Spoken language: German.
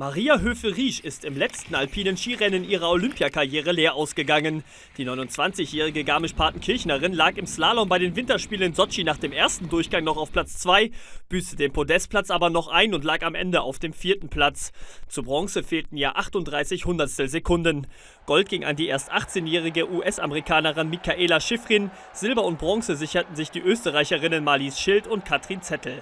Maria Höfe-Riesch ist im letzten alpinen Skirennen ihrer Olympiakarriere leer ausgegangen. Die 29-jährige Garmisch-Partenkirchnerin lag im Slalom bei den Winterspielen in Sochi nach dem ersten Durchgang noch auf Platz 2, büßte den Podestplatz aber noch ein und lag am Ende auf dem vierten Platz. Zur Bronze fehlten ihr 38 Hundertstel Sekunden. Gold ging an die erst 18-jährige US-Amerikanerin Michaela Schifrin. Silber und Bronze sicherten sich die Österreicherinnen Marlies Schild und Katrin Zettel.